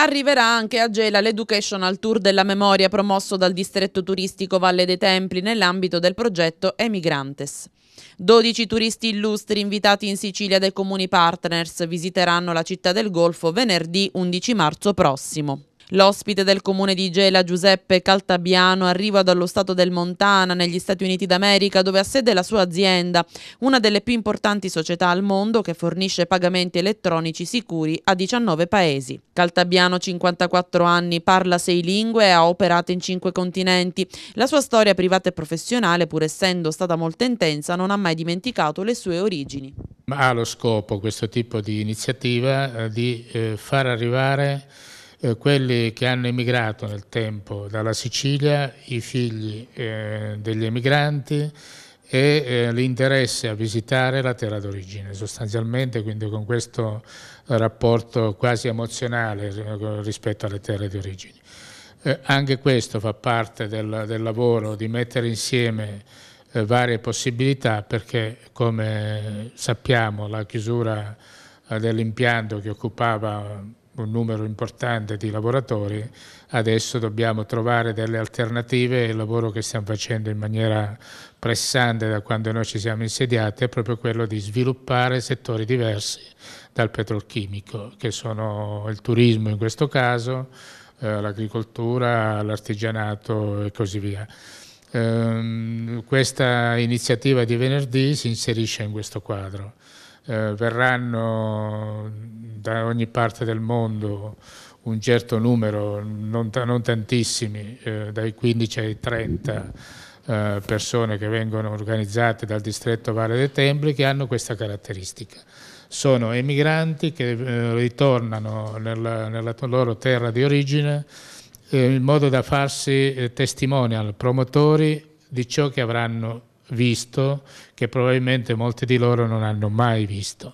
Arriverà anche a Gela l'Educational Tour della Memoria promosso dal distretto turistico Valle dei Templi nell'ambito del progetto Emigrantes. 12 turisti illustri invitati in Sicilia dai comuni partners visiteranno la città del Golfo venerdì 11 marzo prossimo. L'ospite del comune di Gela, Giuseppe Caltabiano, arriva dallo stato del Montana, negli Stati Uniti d'America, dove ha sede la sua azienda, una delle più importanti società al mondo che fornisce pagamenti elettronici sicuri a 19 paesi. Caltabiano, 54 anni, parla sei lingue e ha operato in cinque continenti. La sua storia privata e professionale, pur essendo stata molto intensa, non ha mai dimenticato le sue origini. Ma ha lo scopo questo tipo di iniziativa eh, di eh, far arrivare eh, quelli che hanno emigrato nel tempo dalla Sicilia, i figli eh, degli emigranti e eh, l'interesse a visitare la terra d'origine sostanzialmente, quindi con questo rapporto quasi emozionale eh, rispetto alle terre di origine. Eh, anche questo fa parte del, del lavoro di mettere insieme varie possibilità perché come sappiamo la chiusura dell'impianto che occupava un numero importante di lavoratori, adesso dobbiamo trovare delle alternative e il lavoro che stiamo facendo in maniera pressante da quando noi ci siamo insediati è proprio quello di sviluppare settori diversi dal petrolchimico, che sono il turismo in questo caso, eh, l'agricoltura, l'artigianato e così via. Ehm, questa iniziativa di venerdì si inserisce in questo quadro. Eh, verranno da ogni parte del mondo un certo numero, non, non tantissimi, eh, dai 15 ai 30 eh, persone che vengono organizzate dal distretto Valle dei Templi che hanno questa caratteristica. Sono emigranti che eh, ritornano nella, nella, loro terra di origine eh, in modo da farsi testimonial, promotori di ciò che avranno visto, che probabilmente molti di loro non hanno mai visto.